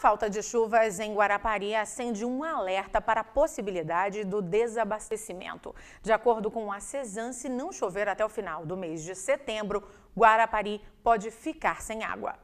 falta de chuvas em Guarapari acende um alerta para a possibilidade do desabastecimento. De acordo com a CESAN, se não chover até o final do mês de setembro, Guarapari pode ficar sem água.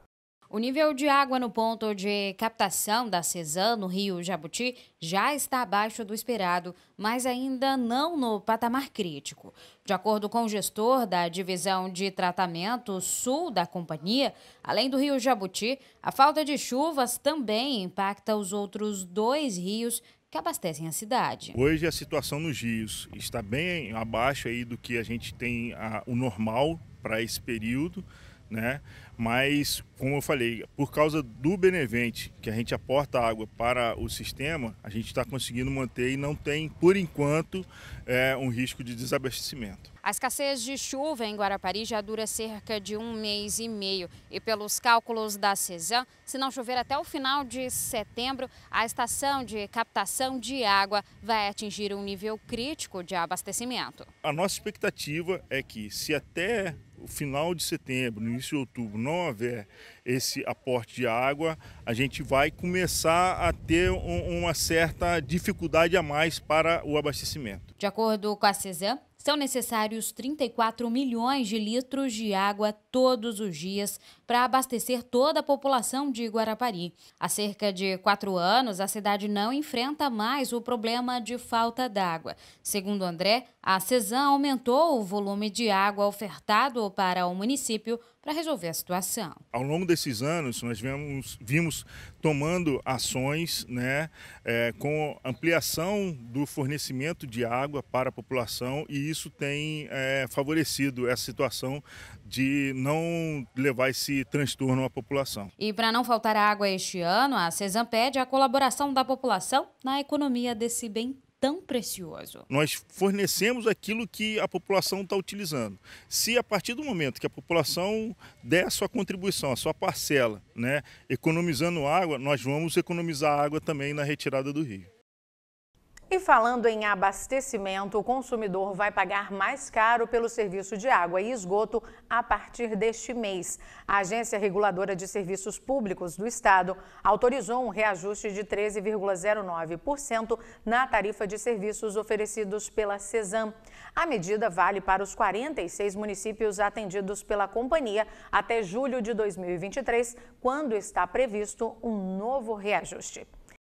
O nível de água no ponto de captação da Cezan, no Rio Jabuti, já está abaixo do esperado, mas ainda não no patamar crítico. De acordo com o gestor da divisão de tratamento sul da companhia, além do Rio Jabuti, a falta de chuvas também impacta os outros dois rios que abastecem a cidade. Hoje a situação nos rios está bem abaixo aí do que a gente tem a, o normal para esse período né? Mas, como eu falei, por causa do Benevente, que a gente aporta água para o sistema, a gente está conseguindo manter e não tem, por enquanto, é, um risco de desabastecimento. A escassez de chuva em Guarapari já dura cerca de um mês e meio. E pelos cálculos da CESAM, se não chover até o final de setembro, a estação de captação de água vai atingir um nível crítico de abastecimento. A nossa expectativa é que, se até o final de setembro, no início de outubro, não haver esse aporte de água, a gente vai começar a ter um, uma certa dificuldade a mais para o abastecimento. De acordo com a CESAM, são necessários 34 milhões de litros de água todos os dias para abastecer toda a população de Guarapari. Há cerca de quatro anos, a cidade não enfrenta mais o problema de falta d'água. Segundo André, a CESAM aumentou o volume de água ofertado para o município para resolver a situação. Ao longo desses anos, nós vimos, vimos tomando ações né, é, com ampliação do fornecimento de água para a população e isso tem é, favorecido essa situação de não levar esse transtorno à população. E para não faltar água este ano, a CESAM pede a colaboração da população na economia desse bem tão precioso. Nós fornecemos aquilo que a população está utilizando. Se a partir do momento que a população der a sua contribuição, a sua parcela, né, economizando água, nós vamos economizar água também na retirada do rio. E falando em abastecimento, o consumidor vai pagar mais caro pelo serviço de água e esgoto a partir deste mês. A Agência Reguladora de Serviços Públicos do Estado autorizou um reajuste de 13,09% na tarifa de serviços oferecidos pela CESAM. A medida vale para os 46 municípios atendidos pela companhia até julho de 2023, quando está previsto um novo reajuste.